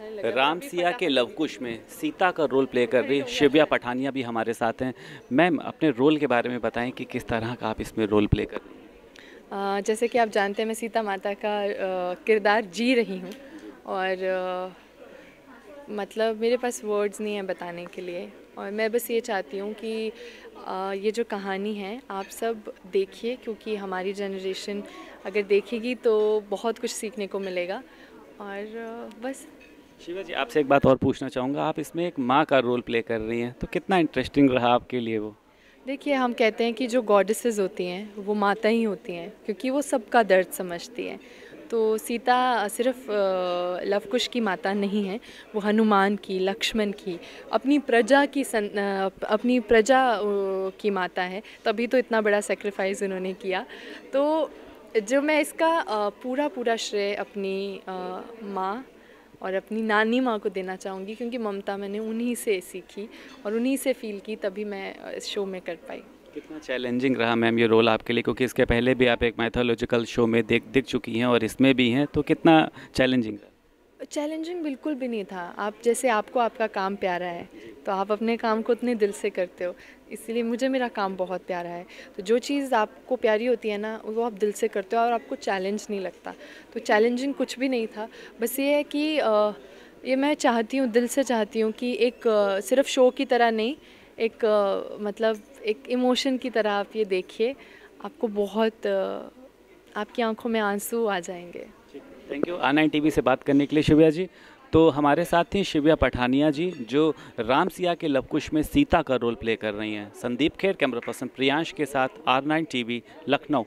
राम सिया के लवकुश में सीता का रोल प्ले कर रही शिव्या पठानिया भी हमारे साथ हैं मैम अपने रोल के बारे में बताएं कि किस तरह का आप इसमें रोल प्ले कर रही जैसे कि आप जानते हैं मैं सीता माता का किरदार जी रही हूँ और आ, मतलब मेरे पास वर्ड्स नहीं है बताने के लिए और मैं बस ये चाहती हूँ कि आ, ये जो कहानी है आप सब देखिए क्योंकि हमारी जनरेशन अगर देखेगी तो बहुत कुछ सीखने को मिलेगा और बस शिवा जी आपसे एक बात और पूछना चाहूँगा आप इसमें एक माँ का रोल प्ले कर रही हैं तो कितना इंटरेस्टिंग रहा आपके लिए वो देखिए हम कहते हैं कि जो गॉडेसेस होती हैं वो माता ही होती हैं क्योंकि वो सबका दर्द समझती हैं तो सीता सिर्फ लवकुश की माता नहीं है वो हनुमान की लक्ष्मण की अपनी प्रजा की सन अपनी प्रजा की माता है तभी तो इतना बड़ा सेक्रीफाइस उन्होंने किया तो जो मैं इसका पूरा पूरा श्रेय अपनी माँ और अपनी नानी माँ को देना चाहूँगी क्योंकि ममता मैंने उन्हीं से सीखी और उन्हीं से फील की तभी मैं इस शो में कर पाई कितना चैलेंजिंग रहा मैम ये रोल आपके लिए क्योंकि इसके पहले भी आप एक मैथोलॉजिकल शो में देख दिख चुकी हैं और इसमें भी हैं तो कितना चैलेंजिंग रहा चैलेंजिंग बिल्कुल भी नहीं था आप जैसे आपको आपका काम प्यारा है तो आप अपने काम को उतने दिल से करते हो इसलिए मुझे मेरा काम बहुत प्यारा है तो जो चीज़ आपको प्यारी होती है ना वो आप दिल से करते हो और आपको चैलेंज नहीं लगता तो चैलेंजिंग कुछ भी नहीं था बस ये है कि आ, ये मैं चाहती हूँ दिल से चाहती हूँ कि एक आ, सिर्फ शो की तरह नहीं एक आ, मतलब एक इमोशन की तरह आप ये देखिए आपको बहुत आपकी आंखों में आंसू आ जाएंगे थैंक यू आन टीवी टी से बात करने के लिए शिव्या जी तो हमारे साथ ही शिव्या पठानिया जी जो राम सिया के लवकुश में सीता का रोल प्ले कर रही हैं संदीप खेर कैमरा पर्सन प्रियांश के साथ आर नाइन टी लखनऊ